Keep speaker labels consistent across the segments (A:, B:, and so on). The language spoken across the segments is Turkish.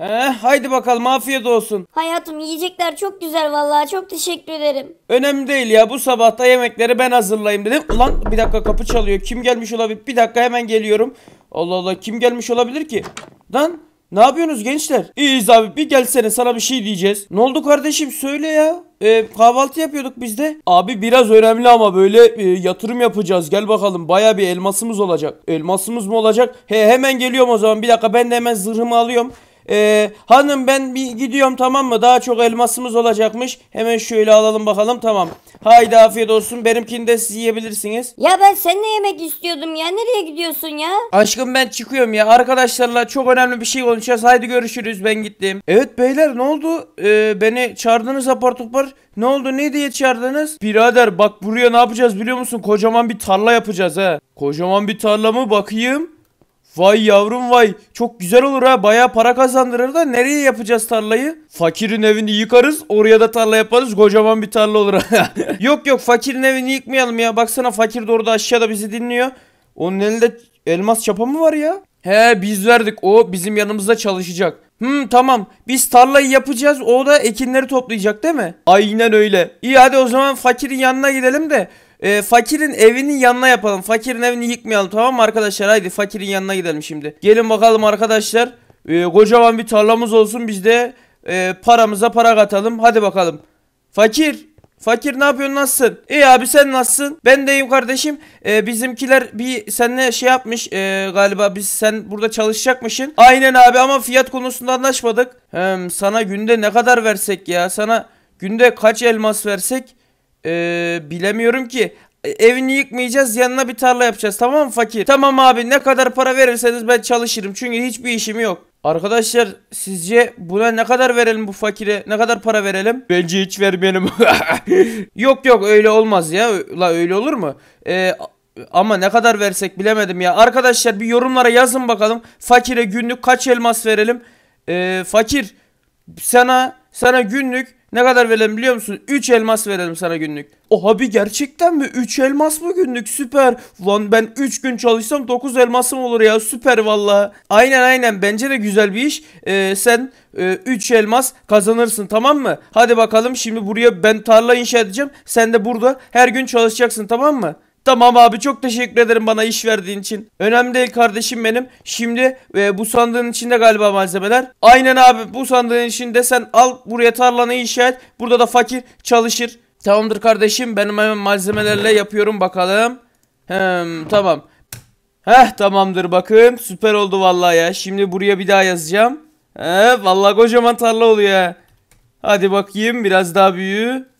A: He, haydi bakalım afiyet olsun. Hayatım yiyecekler çok güzel vallahi çok teşekkür ederim. Önemli değil ya bu sabahta yemekleri ben hazırlayayım dedim. Ulan bir dakika kapı çalıyor. Kim gelmiş olabilir? Bir dakika hemen geliyorum. Allah Allah kim gelmiş olabilir ki? Lan ne yapıyorsunuz gençler? İyiyiz abi bir gelsene sana bir şey diyeceğiz. Ne oldu kardeşim söyle ya. Ee, kahvaltı yapıyorduk biz de. Abi biraz önemli ama böyle e, yatırım yapacağız. Gel bakalım baya bir elmasımız olacak. Elmasımız mı olacak? He hemen geliyorum o zaman bir dakika ben de hemen zırhımı alıyorum. Ee, hanım ben bir gidiyorum tamam mı? Daha çok elmasımız olacakmış. Hemen şöyle alalım bakalım tamam. Haydi afiyet olsun. Benimkini de siz yiyebilirsiniz. Ya ben seninle yemek istiyordum ya. Nereye gidiyorsun ya? Aşkım ben çıkıyorum ya. Arkadaşlarla çok önemli bir şey konuşacağız. Haydi görüşürüz ben gittim. Evet beyler ne oldu? Ee, beni çağırdınız apar topar. Ne oldu ne diye çağırdınız? Birader bak buraya ne yapacağız biliyor musun? Kocaman bir tarla yapacağız ha. Kocaman bir tarla mı bakayım? Vay yavrum vay. Çok güzel olur ha. Baya para kazandırır da nereye yapacağız tarlayı? Fakirin evini yıkarız. Oraya da tarla yaparız. Kocaman bir tarla olur. yok yok fakirin evini yıkmayalım ya. Baksana fakir de orada aşağıda bizi dinliyor. Onun elinde elmas çapa mı var ya? He biz verdik. O bizim yanımızda çalışacak. Hmm tamam. Biz tarlayı yapacağız. O da ekinleri toplayacak değil mi? Aynen öyle. İyi hadi o zaman fakirin yanına gidelim de e, fakirin evinin yanına yapalım. Fakirin evini yıkmayalım tamam mı arkadaşlar? Haydi fakirin yanına gidelim şimdi. Gelin bakalım arkadaşlar. E, kocaman bir tarlamız olsun biz de e, paramıza para katalım. Hadi bakalım. Fakir Fakir ne yapıyorsun nasılsın? İyi abi sen nasılsın? Ben deyim kardeşim. Ee, bizimkiler bir seninle şey yapmış ee, galiba biz sen burada çalışacakmışsın. Aynen abi ama fiyat konusunda anlaşmadık. Hem sana günde ne kadar versek ya? Sana günde kaç elmas versek? Ee, bilemiyorum ki. E, evini yıkmayacağız yanına bir tarla yapacağız tamam mı fakir? Tamam abi ne kadar para verirseniz ben çalışırım çünkü hiçbir işim yok. Arkadaşlar sizce buna ne kadar verelim bu fakire? Ne kadar para verelim? Bence hiç vermeyelim. yok yok öyle olmaz ya. La öyle olur mu? Ee, ama ne kadar versek bilemedim ya. Arkadaşlar bir yorumlara yazın bakalım. Fakire günlük kaç elmas verelim? Ee, fakir sana sana günlük ne kadar verelim biliyor musun? 3 elmas verelim sana günlük. Oha bir gerçekten mi? 3 elmas mı günlük? Süper. Ulan ben 3 gün çalışsam 9 elmasım olur ya. Süper valla. Aynen aynen. Bence de güzel bir iş. Ee, sen 3 e, elmas kazanırsın tamam mı? Hadi bakalım şimdi buraya ben tarla inşa edeceğim. Sen de burada her gün çalışacaksın tamam mı? Tamam abi çok teşekkür ederim bana iş verdiğin için. Önemli değil kardeşim benim. Şimdi e, bu sandığın içinde galiba malzemeler. Aynen abi bu sandığın içinde sen al buraya tarlanı inşa et. Burada da fakir çalışır. Tamamdır kardeşim benim hemen malzemelerle yapıyorum bakalım. Hem, tamam. Heh tamamdır bakın süper oldu vallahi ya. Şimdi buraya bir daha yazacağım. He, vallahi kocaman tarla oluyor. Hadi bakayım biraz daha büyüğü.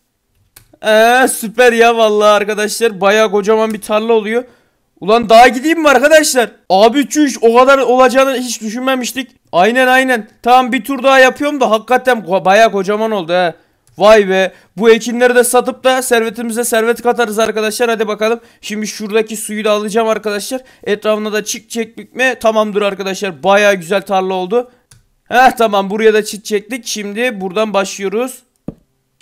A: Ee, süper ya vallahi arkadaşlar. Bayağı kocaman bir tarla oluyor. Ulan daha gideyim mi arkadaşlar? Abi çüş o kadar olacağını hiç düşünmemiştik. Aynen aynen. Tamam bir tur daha yapıyorum da hakikaten bayağı kocaman oldu he. Vay be. Bu ekinleri de satıp da servetimize servet katarız arkadaşlar. Hadi bakalım. Şimdi şuradaki suyu da alacağım arkadaşlar. Etrafına da çik çekmek mi? Tamamdır arkadaşlar. Bayağı güzel tarla oldu. Heh tamam buraya da çit çektik. Şimdi buradan başlıyoruz.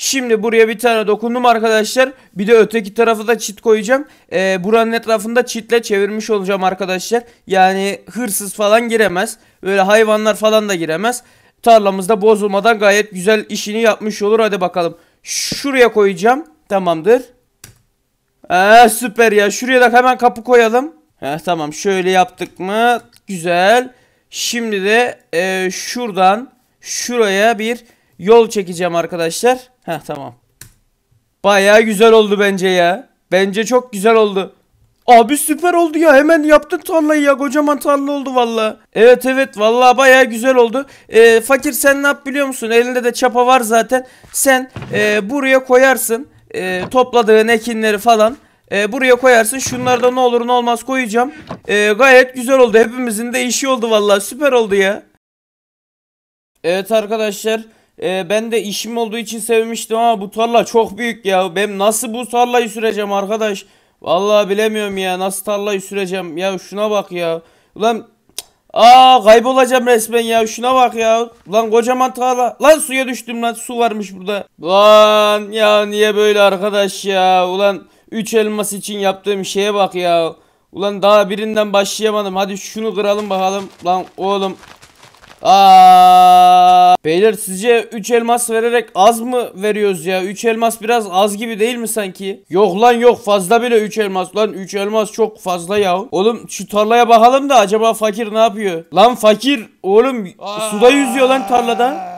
A: Şimdi buraya bir tane dokundum arkadaşlar. Bir de öteki tarafı da çit koyacağım. Ee, buranın etrafında çitle çevirmiş olacağım arkadaşlar. Yani hırsız falan giremez. Böyle hayvanlar falan da giremez. Tarlamızda bozulmadan gayet güzel işini yapmış olur. Hadi bakalım. Şuraya koyacağım. Tamamdır. Ee, süper ya. Şuraya da hemen kapı koyalım. Heh, tamam şöyle yaptık mı? Güzel. Şimdi de e, şuradan şuraya bir yol çekeceğim arkadaşlar. Ha tamam. Baya güzel oldu bence ya. Bence çok güzel oldu. Abi süper oldu ya hemen yaptın tarlayı ya kocaman tarla oldu valla. Evet evet valla baya güzel oldu. Ee, fakir sen ne yap biliyor musun? Elinde de çapa var zaten. Sen e, buraya koyarsın e, topladığın ekinleri falan. E, buraya koyarsın. Şunlarda ne olur ne olmaz koyacağım. E, gayet güzel oldu. Hepimizin de işi oldu valla süper oldu ya. Evet arkadaşlar. E, ben de işim olduğu için sevmiştim ama bu tarla çok büyük ya. Ben nasıl bu tarlayı süreceğim arkadaş? Vallahi bilemiyorum ya nasıl tarlayı süreceğim. Ya şuna bak ya. Ulan Aa kaybolacağım resmen ya şuna bak ya. Ulan kocaman tarla. Lan suya düştüm lan su varmış burada. Lan ya niye böyle arkadaş ya. Ulan 3 elmas için yaptığım şeye bak ya. Ulan daha birinden başlayamadım. Hadi şunu kıralım bakalım. Lan oğlum Aa! Beyler sizce 3 elmas vererek az mı veriyoruz ya? 3 elmas biraz az gibi değil mi sanki? Yok lan yok fazla bile 3 elmas lan 3 elmas çok fazla ya. Oğlum şu tarlaya bakalım da acaba fakir ne yapıyor? Lan fakir oğlum Aa! suda yüzüyor lan tarlada.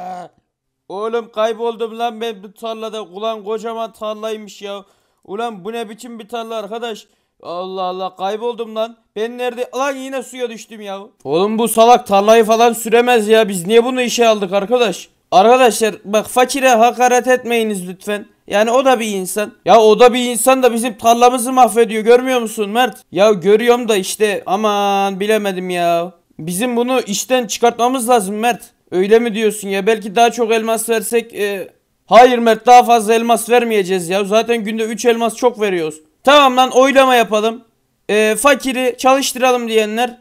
A: Oğlum kayboldum lan ben bu tarlada. Ulan kocaman tarlaymış ya. Ulan bu ne biçim bir tarla arkadaş. Allah Allah kayboldum lan. Ben nerede? Lan yine suya düştüm ya. Oğlum bu salak tarlayı falan süremez ya. Biz niye bunu işe aldık arkadaş? Arkadaşlar bak fakire hakaret etmeyiniz lütfen. Yani o da bir insan. Ya o da bir insan da bizim tarlamızı mahvediyor görmüyor musun Mert? Ya görüyorum da işte aman bilemedim ya. Bizim bunu işten çıkartmamız lazım Mert. Öyle mi diyorsun ya? Belki daha çok elmas versek... E... Hayır Mert daha fazla elmas vermeyeceğiz ya. Zaten günde 3 elmas çok veriyoruz. Tamam lan oylama yapalım. E, fakiri çalıştıralım diyenler.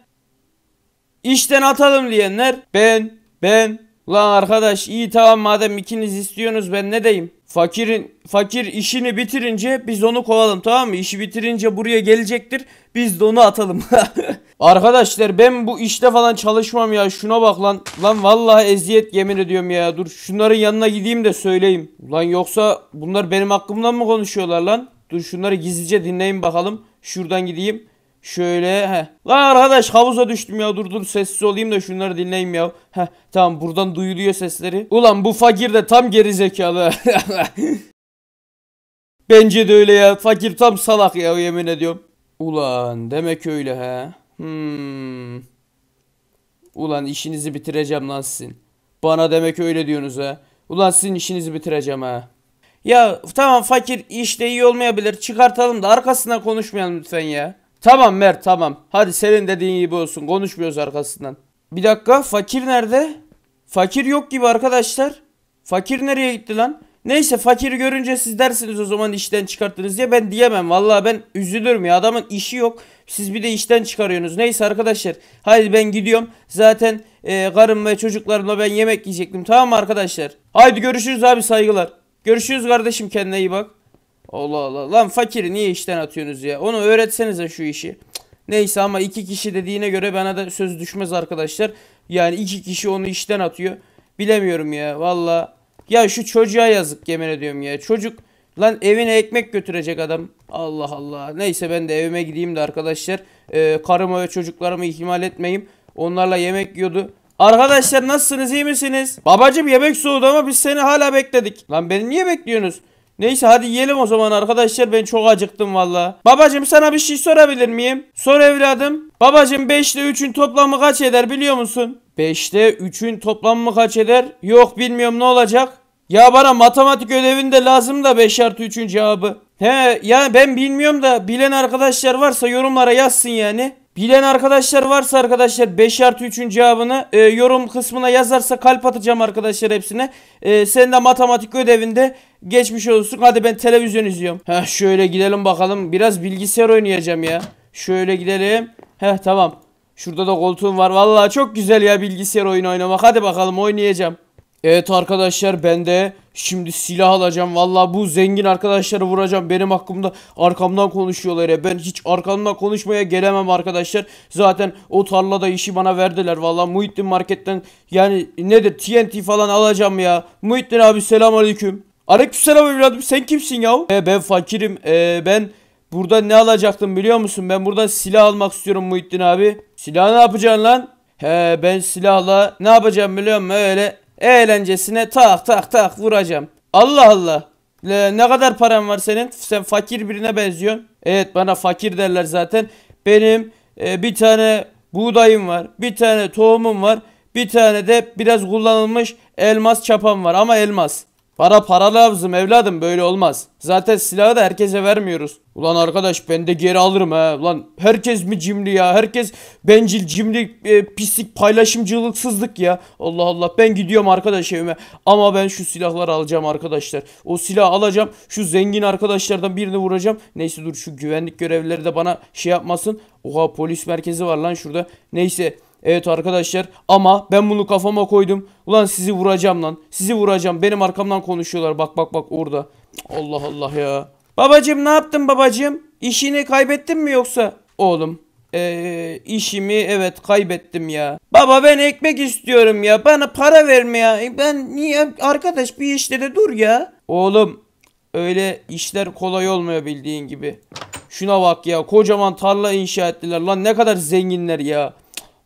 A: İşten atalım diyenler. Ben, ben. Lan arkadaş iyi tamam madem ikiniz istiyorsunuz ben ne diyeyim? Fakirin fakir işini bitirince biz onu kovalım tamam mı? İşi bitirince buraya gelecektir. Biz de onu atalım. Arkadaşlar ben bu işte falan çalışmam ya. Şuna bak lan. Lan vallahi eziyet yemin ediyorum ya. Dur şunların yanına gideyim de söyleyeyim. Lan yoksa bunlar benim hakkımdan mı konuşuyorlar lan? Dur şunları gizlice dinleyin bakalım. Şuradan gideyim. Şöyle he. La arkadaş havuza düştüm ya dur dur sessiz olayım da şunları dinleyeyim ya. Heh tamam buradan duyuluyor sesleri. Ulan bu fakir de tam geri zekalı. Bence de öyle ya. Fakir tam salak ya yemin ediyorum. Ulan demek öyle he. Hmm. Ulan işinizi bitireceğim lan sizin. Bana demek öyle diyorsunuz he Ulan sizin işinizi bitireceğim he. Ya tamam fakir işte iyi olmayabilir. Çıkartalım da arkasından konuşmayalım lütfen ya. Tamam Mert tamam. Hadi senin dediğin gibi olsun. Konuşmuyoruz arkasından. Bir dakika fakir nerede? Fakir yok gibi arkadaşlar. Fakir nereye gitti lan? Neyse fakiri görünce siz dersiniz o zaman işten çıkarttınız diye ben diyemem. Vallahi ben üzülürüm ya adamın işi yok. Siz bir de işten çıkarıyorsunuz. Neyse arkadaşlar hadi ben gidiyorum. Zaten e, karım ve çocuklarımla ben yemek yiyecektim tamam mı arkadaşlar? Haydi görüşürüz abi saygılar. Görüşürüz kardeşim kendine iyi bak. Allah Allah. Lan fakiri niye işten atıyorsunuz ya? Onu öğretsenize şu işi. Neyse ama iki kişi dediğine göre bana da söz düşmez arkadaşlar. Yani iki kişi onu işten atıyor. Bilemiyorum ya valla. Ya şu çocuğa yazık yemin ediyorum ya. Çocuk lan evine ekmek götürecek adam. Allah Allah. Neyse ben de evime gideyim de arkadaşlar. Ee, karımı ve çocuklarımı ihmal etmeyeyim. Onlarla yemek yiyordu. Arkadaşlar nasılsınız iyi misiniz? Babacım yemek soğudu ama biz seni hala bekledik. Lan beni niye bekliyorsunuz? Neyse hadi yiyelim o zaman arkadaşlar ben çok acıktım valla. Babacım sana bir şey sorabilir miyim? Sor evladım. Babacım 5 ile 3'ün toplamı kaç eder biliyor musun? 5 ile 3'ün toplamı kaç eder? Yok bilmiyorum ne olacak? Ya bana matematik ödevinde lazım da 5 artı 3'ün cevabı. He ya ben bilmiyorum da bilen arkadaşlar varsa yorumlara yazsın yani. Bilen arkadaşlar varsa arkadaşlar 5 artı 3'ün cevabını e, yorum kısmına yazarsa kalp atacağım arkadaşlar hepsine. E, sen de matematik ödevinde geçmiş olsun. Hadi ben televizyon izliyorum. Heh şöyle gidelim bakalım. Biraz bilgisayar oynayacağım ya. Şöyle gidelim. Heh tamam. Şurada da koltuğum var. Vallahi çok güzel ya bilgisayar oyunu oynamak. Hadi bakalım oynayacağım. Evet arkadaşlar ben de Şimdi silah alacağım. Valla bu zengin arkadaşları vuracağım. Benim hakkımda arkamdan konuşuyorlar ya. Ben hiç arkamdan konuşmaya gelemem arkadaşlar. Zaten o tarlada işi bana verdiler. Valla Muhittin marketten yani nedir TNT falan alacağım ya. Muhittin abi selam aleyküm. Aleyküm selam evladım sen kimsin ya? Ee, ben fakirim. Ee, ben burada ne alacaktım biliyor musun? Ben burada silah almak istiyorum Muhittin abi. Silah ne yapacaksın lan? He ben silahla ne yapacağım biliyor musun? Öyle Eğlencesine tak tak tak vuracağım. Allah Allah. E, ne kadar param var senin? Sen fakir birine benziyorsun. Evet bana fakir derler zaten. Benim e, bir tane buğdayım var. Bir tane tohumum var. Bir tane de biraz kullanılmış elmas çapam var ama elmas. Para paralı lazım evladım böyle olmaz. Zaten silahı da herkese vermiyoruz. Ulan arkadaş ben de geri alırım ha. Ulan herkes mi cimri ya? Herkes bencil, cimri, e, pislik, paylaşımcılıksızlık ya. Allah Allah ben gidiyorum arkadaş evime. Ama ben şu silahları alacağım arkadaşlar. O silahı alacağım. Şu zengin arkadaşlardan birini vuracağım. Neyse dur şu güvenlik görevlileri de bana şey yapmasın. Oha polis merkezi var lan şurada. Neyse. Evet arkadaşlar ama ben bunu kafama koydum. Ulan sizi vuracağım lan. Sizi vuracağım. Benim arkamdan konuşuyorlar. Bak bak bak orada. Allah Allah ya. Babacım ne yaptın babacım? İşini kaybettin mi yoksa? Oğlum. Ee, işimi evet kaybettim ya. Baba ben ekmek istiyorum ya. Bana para verme ya. E, ben niye arkadaş bir işte de dur ya. Oğlum öyle işler kolay olmuyor bildiğin gibi. Şuna bak ya kocaman tarla inşa ettiler lan ne kadar zenginler ya.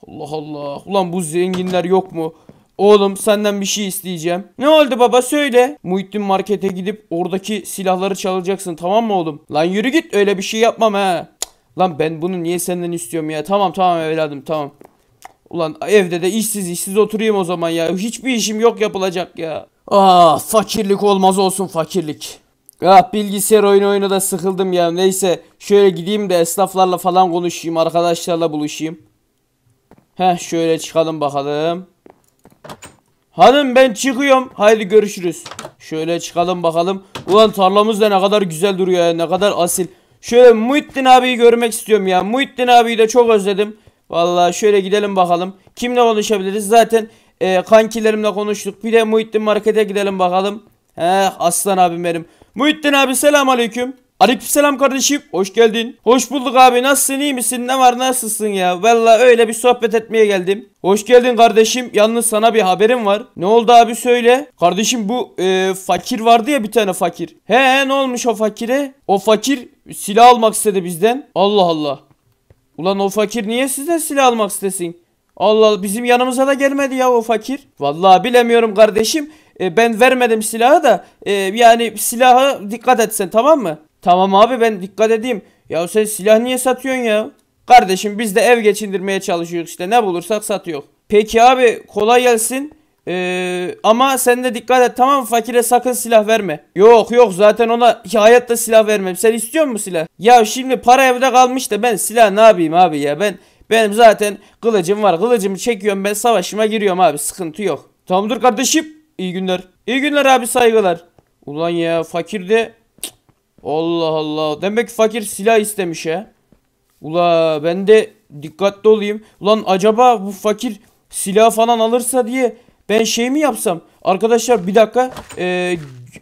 A: Allah Allah. Ulan bu zenginler yok mu? Oğlum senden bir şey isteyeceğim. Ne oldu baba söyle. Muhittin markete gidip oradaki silahları çalacaksın tamam mı oğlum? Lan yürü git öyle bir şey yapmam ha. Lan ben bunu niye senden istiyorum ya? Tamam tamam evladım tamam. Ulan evde de işsiz işsiz oturayım o zaman ya. Hiçbir işim yok yapılacak ya. Ah fakirlik olmaz olsun fakirlik. Ah bilgisayar oyunu oyunu da sıkıldım ya. Neyse şöyle gideyim de esnaflarla falan konuşayım. Arkadaşlarla buluşayım. Heh şöyle çıkalım bakalım. Hanım ben çıkıyorum. Haydi görüşürüz. Şöyle çıkalım bakalım. Ulan tarlamız da ne kadar güzel duruyor ya. Ne kadar asil. Şöyle Muhittin abiyi görmek istiyorum ya. Muhittin abiyi de çok özledim. Vallahi şöyle gidelim bakalım. Kimle konuşabiliriz? Zaten e, kankilerimle konuştuk. Bir de Muhittin markete gidelim bakalım. He aslan abim benim. Muhittin abi selam aleyküm. Aleykümselam kardeşim. Hoş geldin. Hoş bulduk abi. Nasılsın? iyi misin? Ne var? Nasılsın ya? Valla öyle bir sohbet etmeye geldim. Hoş geldin kardeşim. Yalnız sana bir haberim var. Ne oldu abi söyle. Kardeşim bu e, fakir vardı ya bir tane fakir. He he ne olmuş o fakire? O fakir silah almak istedi bizden. Allah Allah. Ulan o fakir niye sizden silah almak istesin? Allah Allah bizim yanımıza da gelmedi ya o fakir. Vallahi bilemiyorum kardeşim. E, ben vermedim silahı da e, yani silaha dikkat etsen tamam mı? Tamam abi ben dikkat edeyim. Ya sen silah niye satıyorsun ya? Kardeşim biz de ev geçindirmeye çalışıyoruz işte ne bulursak satıyor. Peki abi kolay gelsin. Ee, ama sen de dikkat et tamam fakire sakın silah verme. Yok yok zaten ona hayatta silah vermem. Sen istiyor musun silah? Ya şimdi para evde kalmış da ben silah ne yapayım abi ya ben benim zaten kılıcım var. Kılıcımı çekiyorum ben savaşıma giriyorum abi sıkıntı yok. Tamamdır kardeşim. İyi günler. İyi günler abi saygılar. Ulan ya fakir de Allah Allah. Demek fakir silah istemiş he. Ula ben de dikkatli olayım. Ulan acaba bu fakir silah falan alırsa diye ben şey mi yapsam? Arkadaşlar bir dakika. Ee,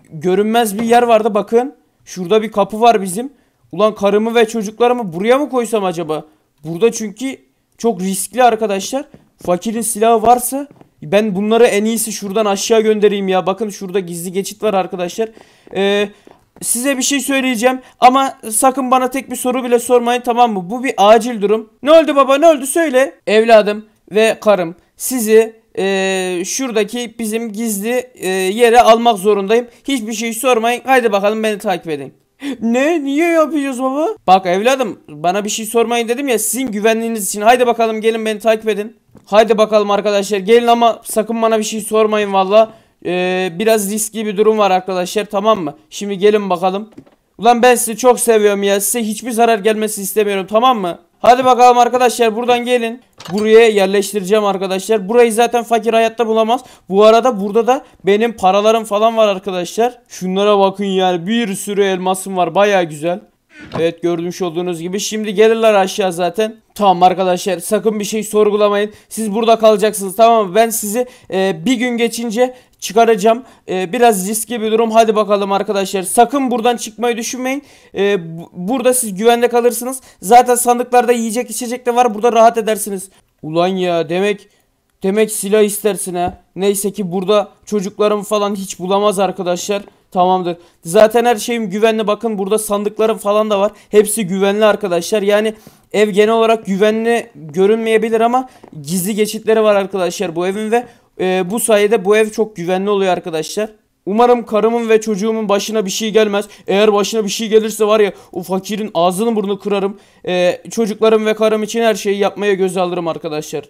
A: görünmez bir yer vardı bakın. Şurada bir kapı var bizim. Ulan karımı ve çocuklarımı buraya mı koysam acaba? Burada çünkü çok riskli arkadaşlar. Fakirin silahı varsa ben bunları en iyisi şuradan aşağı göndereyim ya. Bakın şurada gizli geçit var arkadaşlar. Ee, Size bir şey söyleyeceğim ama sakın bana tek bir soru bile sormayın tamam mı? Bu bir acil durum. Ne oldu baba ne oldu söyle. Evladım ve karım sizi e, şuradaki bizim gizli e, yere almak zorundayım. Hiçbir şey sormayın. Haydi bakalım beni takip edin. Ne? Niye yapıyoruz baba? Bak evladım bana bir şey sormayın dedim ya sizin güvenliğiniz için. Haydi bakalım gelin beni takip edin. Haydi bakalım arkadaşlar gelin ama sakın bana bir şey sormayın valla. Ee, biraz riskli bir durum var arkadaşlar tamam mı? Şimdi gelin bakalım. Ulan ben sizi çok seviyorum ya. Size hiçbir zarar gelmesi istemiyorum tamam mı? Hadi bakalım arkadaşlar buradan gelin. Buraya yerleştireceğim arkadaşlar. Burayı zaten fakir hayatta bulamaz. Bu arada burada da benim paralarım falan var arkadaşlar. Şunlara bakın yani bir sürü elmasım var baya güzel. Evet görmüş olduğunuz gibi şimdi gelirler aşağı zaten. Tamam arkadaşlar sakın bir şey sorgulamayın. Siz burada kalacaksınız tamam mı? Ben sizi e, bir gün geçince çıkaracağım. E, biraz riskli bir durum. Hadi bakalım arkadaşlar. Sakın buradan çıkmayı düşünmeyin. E, burada siz güvende kalırsınız. Zaten sandıklarda yiyecek içecek de var. Burada rahat edersiniz. Ulan ya demek demek silah istersin ha. Neyse ki burada çocuklarım falan hiç bulamaz arkadaşlar. Tamamdır. Zaten her şeyim güvenli. Bakın burada sandıklarım falan da var. Hepsi güvenli arkadaşlar. Yani ev genel olarak güvenli görünmeyebilir ama gizli geçitleri var arkadaşlar bu evin ve e, bu sayede bu ev çok güvenli oluyor arkadaşlar. Umarım karımın ve çocuğumun başına bir şey gelmez. Eğer başına bir şey gelirse var ya o fakirin ağzını burnunu kırarım. Ee, çocuklarım ve karım için her şeyi yapmaya göz alırım arkadaşlar.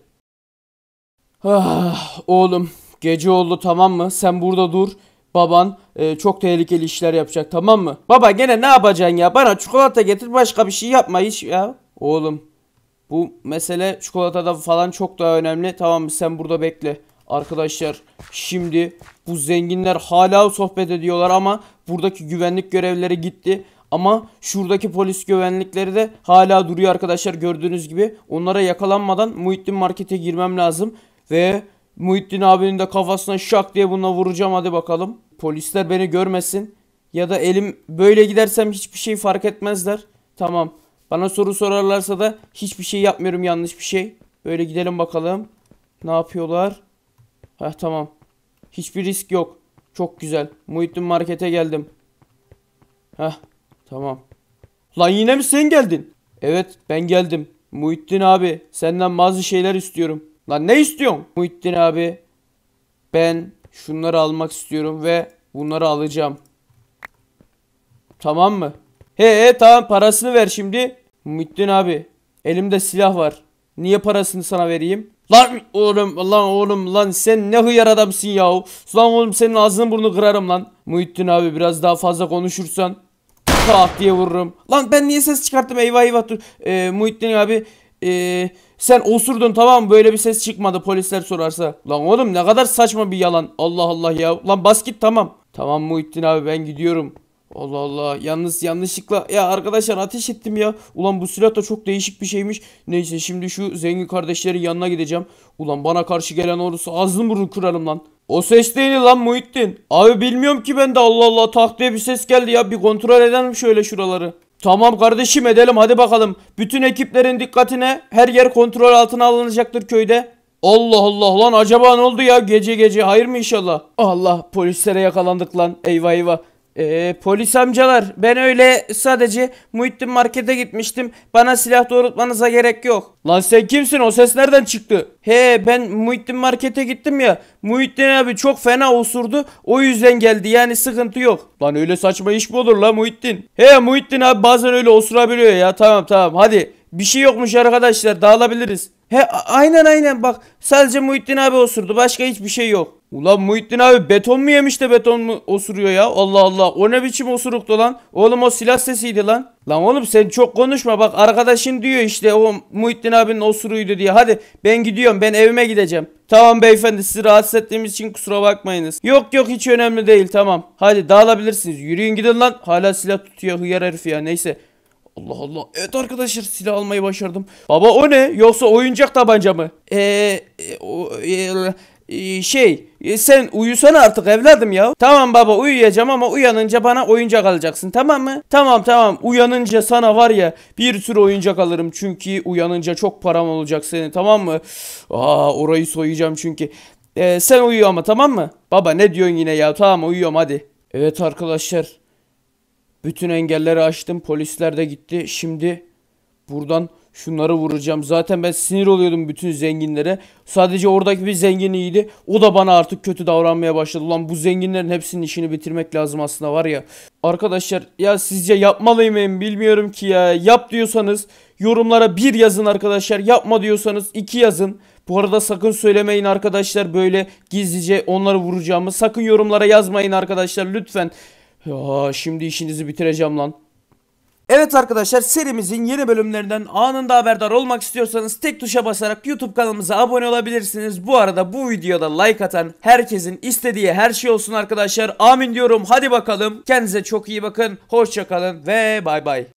A: Ah, oğlum gece oldu tamam mı? Sen burada dur. Baban e, çok tehlikeli işler yapacak tamam mı? Baba gene ne yapacaksın ya? Bana çikolata getir başka bir şey yapma hiç ya. Oğlum bu mesele çikolatada falan çok daha önemli. Tamam mı sen burada bekle. Arkadaşlar şimdi bu zenginler hala sohbet ediyorlar ama buradaki güvenlik görevleri gitti. Ama şuradaki polis güvenlikleri de hala duruyor arkadaşlar gördüğünüz gibi. Onlara yakalanmadan Muhittin Market'e girmem lazım. Ve Muhittin abinin de kafasına şak diye bununla vuracağım hadi bakalım. Polisler beni görmesin. Ya da elim böyle gidersem hiçbir şey fark etmezler. Tamam. Bana soru sorarlarsa da hiçbir şey yapmıyorum yanlış bir şey. Böyle gidelim bakalım. Ne yapıyorlar? Heh tamam. Hiçbir risk yok. Çok güzel. Muhittin markete geldim. Ha tamam. Lan yine mi sen geldin? Evet ben geldim. Muhittin abi senden bazı şeyler istiyorum. Lan ne istiyorsun? Muhittin abi ben şunları almak istiyorum ve bunları alacağım. Tamam mı? He he tamam parasını ver şimdi. Muhittin abi elimde silah var. Niye parasını sana vereyim? Lan oğlum lan oğlum lan sen ne hıyar adamsın ya. Lan oğlum senin ağzını burnunu kırarım lan. Muhittin abi biraz daha fazla konuşursan tak diye vururum. Lan ben niye ses çıkarttım eyvah eyvah dur. Ee, Muhittin abi ee, sen osurdun tamam mı? Böyle bir ses çıkmadı polisler sorarsa. Lan oğlum ne kadar saçma bir yalan. Allah Allah ya. Lan bas git tamam. Tamam Muhittin abi ben gidiyorum. Allah Allah. Yalnız yanlışlıkla ya arkadaşlar ateş ettim ya. Ulan bu silah da çok değişik bir şeymiş. Neyse şimdi şu zengin kardeşlerin yanına gideceğim. Ulan bana karşı gelen orası ağzını burnunu kırarım lan. O ses değil lan Muhittin. Abi bilmiyorum ki ben de Allah Allah Tahtaya bir ses geldi ya. Bir kontrol edelim şöyle şuraları. Tamam kardeşim edelim hadi bakalım. Bütün ekiplerin dikkatine her yer kontrol altına alınacaktır köyde. Allah Allah lan acaba ne oldu ya gece gece hayır mı inşallah? Allah polislere yakalandık lan eyvah eyvah. Ee, polis amcalar ben öyle sadece Muhittin markete gitmiştim. Bana silah doğrultmanıza gerek yok. Lan sen kimsin o ses nereden çıktı? He ben Muhittin markete gittim ya. Muhittin abi çok fena osurdu. O yüzden geldi yani sıkıntı yok. Lan öyle saçma iş mi olur la Muhittin? He Muhittin abi bazen öyle osurabiliyor ya tamam tamam hadi. Bir şey yokmuş arkadaşlar dağılabiliriz. He aynen aynen bak sadece Muhittin abi osurdu başka hiçbir şey yok. Ulan Muhittin abi beton mu yemiş de beton mu osuruyor ya? Allah Allah o ne biçim osuruktu lan? Oğlum o silah sesiydi lan. Lan oğlum sen çok konuşma bak arkadaşın diyor işte o Muhittin abinin osuruydu diye. Hadi ben gidiyorum ben evime gideceğim. Tamam beyefendi sizi rahatsız ettiğimiz için kusura bakmayınız. Yok yok hiç önemli değil tamam. Hadi dağılabilirsiniz yürüyün gidin lan. Hala silah tutuyor hıyar herif ya neyse. Allah Allah. Evet arkadaşlar silah almayı başardım. Baba o ne? Yoksa oyuncak tabanca mı? Eee e, o, e, e, şey e, sen uyusana artık evladım ya. Tamam baba uyuyacağım ama uyanınca bana oyuncak alacaksın tamam mı? Tamam tamam uyanınca sana var ya bir sürü oyuncak alırım çünkü uyanınca çok param olacak senin tamam mı? Aa orayı soyacağım çünkü. Ee, sen uyu ama tamam mı? Baba ne diyorsun yine ya tamam uyuyorum hadi. Evet arkadaşlar bütün engelleri aştım. Polisler de gitti. Şimdi buradan şunları vuracağım. Zaten ben sinir oluyordum bütün zenginlere. Sadece oradaki bir zengin iyiydi. O da bana artık kötü davranmaya başladı. Ulan bu zenginlerin hepsinin işini bitirmek lazım aslında var ya. Arkadaşlar ya sizce yapmalıyım mıyım bilmiyorum ki ya. Yap diyorsanız yorumlara bir yazın arkadaşlar. Yapma diyorsanız iki yazın. Bu arada sakın söylemeyin arkadaşlar böyle gizlice onları vuracağımı. Sakın yorumlara yazmayın arkadaşlar lütfen. Ya şimdi işinizi bitireceğim lan. Evet arkadaşlar serimizin yeni bölümlerinden anında haberdar olmak istiyorsanız tek tuşa basarak YouTube kanalımıza abone olabilirsiniz. Bu arada bu videoda like atan herkesin istediği her şey olsun arkadaşlar. Amin diyorum hadi bakalım. Kendinize çok iyi bakın. Hoşçakalın ve bay bay.